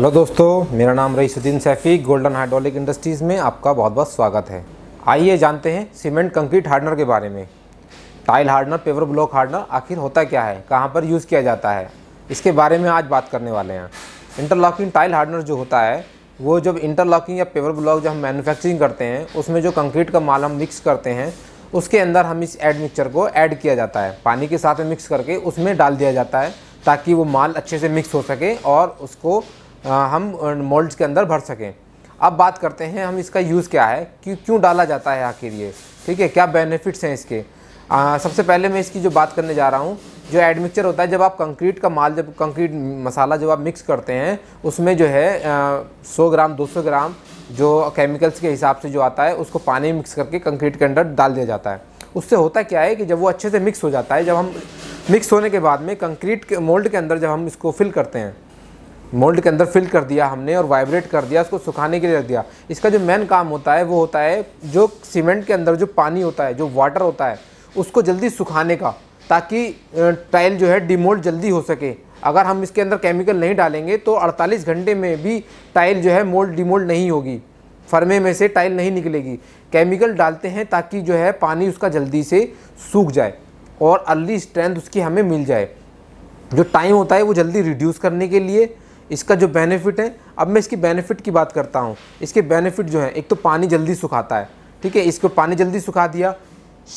hello दोस्तों मेरा नाम Raisuddin Saifi golden hydraulic industries में आपका बहुत बहुत स्वागत है आइए जानते हैं सीमेंट कंक्रीट हार्डनर के बारे में tile hardener paper block hardener आखिर होता क्या है कहाँ पर यूज़ किया जाता है इसके बारे में आज बात करने वाले हैं इंटरलॉकिंग टाइल हार्डनर जो होता है वो जब इंटरलॉकिंग या पेपर ब्लॉक जब हम मैनुफैक्चरिंग करते हैं उसमें जो कंक्रीट का माल हम मिक्स करते हैं उसके अंदर हम इस एड मिक्सचर को ऐड किया जाता है पानी के साथ में मिक्स करके उसमें डाल दिया जाता है ताकि वो माल अच्छे से मिक्स हो सके और उसको हम मोल्ड्स के अंदर भर सकें अब बात करते हैं हम इसका यूज़ क्या है कि क्यों डाला जाता है आखिर ये ठीक है क्या बेनिफिट्स हैं इसके आ, सबसे पहले मैं इसकी जो बात करने जा रहा हूँ जो एडमिक्चर होता है जब आप कंक्रीट का माल जब कंक्रीट मसाला जब आप मिक्स करते हैं उसमें जो है सौ ग्राम 200 ग्राम जो केमिकल्स के हिसाब से जो आता है उसको पानी मिक्स करके कंक्रीट के अंदर डाल दिया जाता है उससे होता क्या है कि जब वो अच्छे से मिक्स हो जाता है जब हम मिक्स होने के बाद में कंक्रीट के मोल्ड के अंदर जब हम इसको फिल करते हैं मोल्ड के अंदर फिल कर दिया हमने और वाइब्रेट कर दिया उसको सुखाने के लिए रख दिया इसका जो मेन काम होता है वो होता है जो सीमेंट के अंदर जो पानी होता है जो वाटर होता है उसको जल्दी सुखाने का ताकि टाइल जो है डिमोल्ड जल्दी हो सके अगर हम इसके अंदर केमिकल नहीं डालेंगे तो 48 घंटे में भी टाइल जो है मोल्ड डिमोल्ड नहीं होगी फर्मे में से टाइल नहीं निकलेगी केमिकल डालते हैं ताकि जो है पानी उसका जल्दी से सूख जाए और अर्ली स्ट्रेंथ उसकी हमें मिल जाए जो टाइम होता है वो जल्दी रिड्यूस करने के लिए इसका जो बेनिफिट है अब मैं इसकी बेनिफिट की बात करता हूँ इसके बेनिफिट जो है एक तो पानी जल्दी सुखाता है ठीक है इसको पानी जल्दी सुखा दिया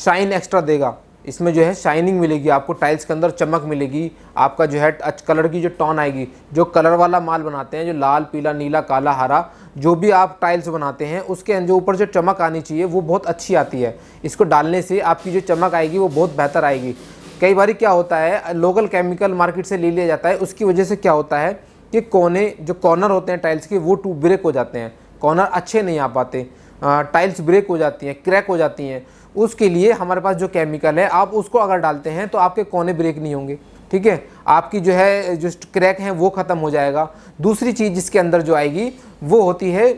शाइन एक्स्ट्रा देगा इसमें जो है शाइनिंग मिलेगी आपको टाइल्स के अंदर चमक मिलेगी आपका जो है टच कलर की जो टॉन आएगी जो कलर वाला माल बनाते हैं जो लाल पीला नीला काला हरा जो भी आप टाइल्स बनाते हैं उसके जो ऊपर जो चमक आनी चाहिए वो बहुत अच्छी आती है इसको डालने से आपकी जो चमक आएगी वो बहुत बेहतर आएगी कई बार क्या होता है लोकल केमिकल मार्केट से ले लिया जाता है उसकी वजह से क्या होता है कि कोने जो कॉर्नर होते हैं टाइल्स के वो टू ब्रेक हो जाते हैं कॉर्नर अच्छे नहीं आ पाते टाइल्स ब्रेक हो जाती हैं क्रैक हो जाती हैं उसके लिए हमारे पास जो केमिकल है आप उसको अगर डालते हैं तो आपके कोने ब्रेक नहीं होंगे ठीक है आपकी जो है जो क्रैक है वो ख़त्म हो जाएगा दूसरी चीज़ जिसके अंदर जो आएगी वो होती है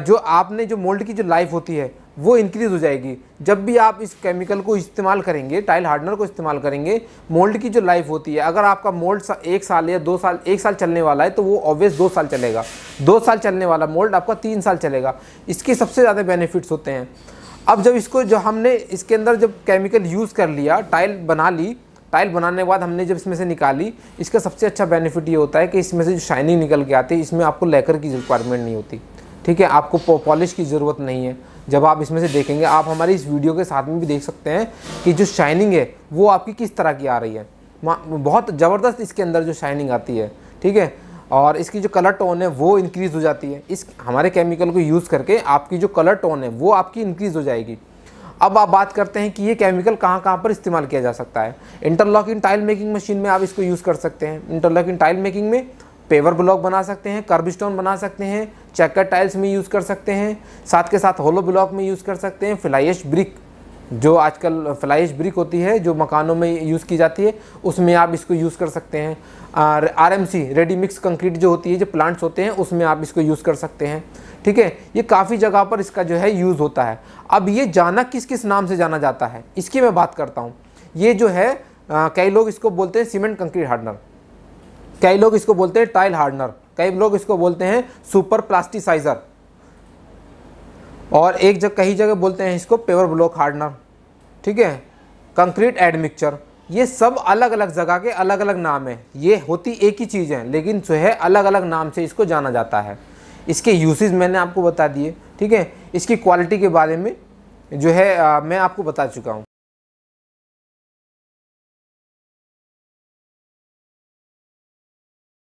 जो आपने जो मोल्ड की जो लाइफ होती है वो इंक्रीज़ हो जाएगी जब भी आप इस केमिकल को इस्तेमाल करेंगे टाइल हार्डनर को इस्तेमाल करेंगे मोल्ड की जो लाइफ होती है अगर आपका मोल्ड सा, एक साल या दो साल एक साल चलने वाला है तो वो ऑब्वियस दो साल चलेगा दो साल चलने वाला मोल्ड आपका तीन साल चलेगा इसके सबसे ज़्यादा बेनिफिट्स होते हैं अब जब इसको जो हमने इसके अंदर जब केमिकल यूज़ कर लिया टाइल बना ली टाइल बनाने के बाद हमने जब इसमें से निकाली इसका सबसे अच्छा बेनिफिट ये होता है कि इसमें से जो शाइनिंग निकल के आती है इसमें आपको लेकर की रिक्वायरमेंट नहीं होती ठीक है आपको पॉलिश की ज़रूरत नहीं है जब आप इसमें से देखेंगे आप हमारी इस वीडियो के साथ में भी देख सकते हैं कि जो शाइनिंग है वो आपकी किस तरह की आ रही है बहुत ज़बरदस्त इसके अंदर जो शाइनिंग आती है ठीक है और इसकी जो कलर टोन है वो इंक्रीज़ हो जाती है इस हमारे केमिकल को यूज़ करके आपकी जो कलर टोन है वो आपकी इंक्रीज़ हो जाएगी अब आप बात करते हैं कि ये केमिकल कहाँ कहाँ पर इस्तेमाल किया जा सकता है इंटरलॉकिंग टाइल मेकिंग मशीन में आप इसको यूज़ कर सकते हैं इंटरलॉकिंग टाइल मेकिंग में पेवर ब्लॉक बना सकते हैं कर्ब स्टोन बना सकते हैं चेकर टाइल्स में यूज़ कर सकते हैं साथ के साथ होलो ब्लॉक में यूज़ कर सकते हैं फ्लाइश ब्रिक जो आजकल फ्लाइश ब्रिक होती है जो मकानों में यूज़ की जाती है उसमें आप इसको यूज़ कर सकते हैं R M C ready mix concrete जो होती है जो प्लांट्स होते हैं उसमें आप इसको यूज़ कर सकते हैं ठीक है ये काफ़ी जगह पर इसका जो है यूज़ होता है अब ये जाना किस किस नाम से जाना जाता है इसकी मैं बात करता हूँ ये जो है कई लोग इसको बोलते हैं सीमेंट कंक्रीट हार्डनर कई लोग इसको बोलते हैं टाइल हार्डनर कई लोग इसको बोलते हैं सुपर प्लास्टिसाइजर और एक जगह कई जगह बोलते हैं इसको पेवर ब्लॉक हार्डनर ठीक है कंक्रीट एडमिक्चर ये सब अलग अलग जगह के अलग अलग नाम है ये होती एक ही चीज़ है लेकिन जो है अलग अलग नाम से इसको जाना जाता है इसके यूसेज मैंने आपको बता दिए ठीक है इसकी क्वालिटी के बारे में जो है आ, मैं आपको बता चुका हूँ